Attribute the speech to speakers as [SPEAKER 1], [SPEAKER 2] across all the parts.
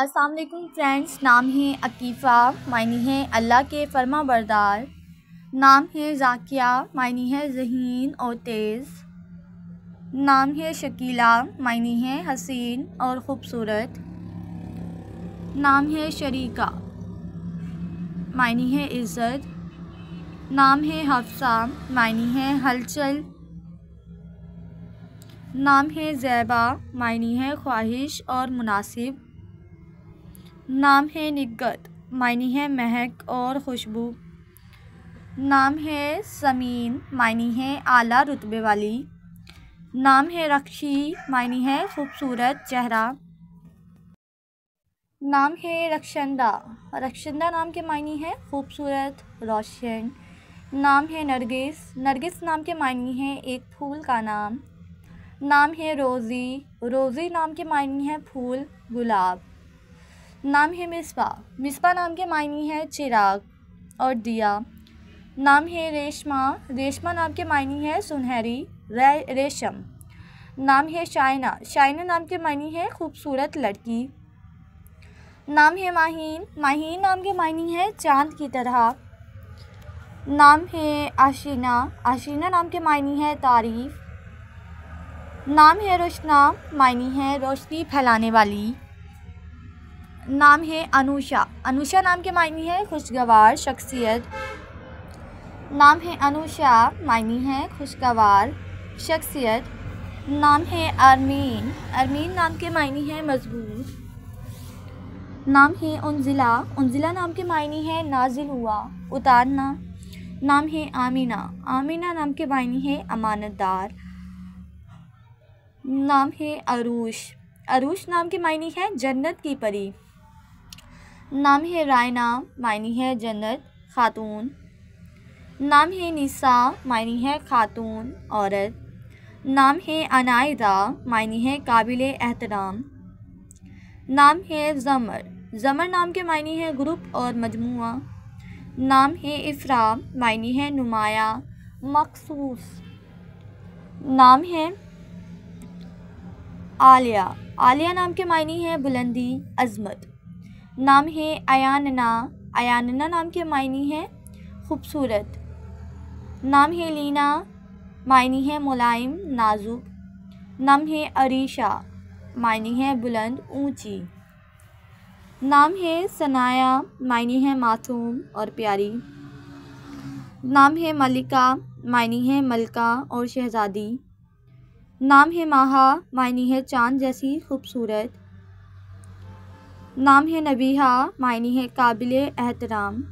[SPEAKER 1] असलकुम फ्रेंड्स नाम है अकीफ़ा मायने है अल्लाह के फर्मा बरदार नाम है जाकिया मायने है जहीन और तेज़ नाम है शकीला मायने है हसीन और ख़ूबसूरत नाम है शरीका मायने है इज़्ज़त नाम है हफ्सा मायने है हलचल नाम है जैबा मायने है ख्वाहिश और मुनासिब नाम है निगत मायनी है महक और खुशबू नाम है समीन मायनी है आला रुतबे वाली नाम है रक्षी मायनी है खूबसूरत चेहरा नाम है रक्षंदा रक्षंदा नाम के मायनी है खूबसूरत रोशन नाम है नरगिस नरगिस नाम के मायनी है एक फूल का नाम नाम है रोज़ी रोज़ी नाम के मायनी है फूल गुलाब नाम है मिसबा मिसबा नाम के मायने है चिराग और दिया नाम है रेशमा रेशमा नाम के मायने है सुनहरी रेशम नाम है शाइना शाइना नाम के मायने है खूबसूरत लड़की नाम है माहीन माहीन नाम के मायने है चांद की तरह नाम है आशीना आशीना नाम के मायने है तारीफ़ नाम है रोशना मायने है रोशनी फैलाने वाली नाम है अनुषा अनुषा नाम के मायने है खुशगवार शख्सियत नाम है अनुषा मायने है खुशगवार शख्सियत नाम है अरमीन अरमीन नाम के मायने है मजबूत नाम है उनजिला उनजिला नाम के मायने है नाजिल हुआ उतारना नाम है आमीना आमीना नाम के मायने है अमानतदार नाम है अरूश अरूश नाम के मायने है जन्नत की परी नाम है रायना मायनी है जन्नत खातून नाम है निसा मायनी है खातून औरत नाम है अनायदा मायनी है काबिल एहतराम नाम है ज़मर ज़मर नाम के मायनी है ग्रुप और मजमुआ नाम है इफ्रा मायनी है नुमाया मखसूस नाम है आलिया आलिया नाम के मायनी है बुलंदी अजमत नाम है अयानना अयानना नाम के मायने है खूबसूरत नाम है लीना मायने है मुलायम नाजुक नाम है अरीशा मायने है बुलंद ऊंची नाम है सनाया मायने है माथूम और प्यारी नाम है मलिका मायने है मलका और शहज़ादी नाम है माहा मायने है चांद जैसी खूबसूरत नाम है नबीहा मायने है काबिल एहतराम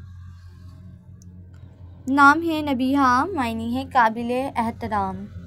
[SPEAKER 1] नाम है नबीहा मायने है काबिल एहतराम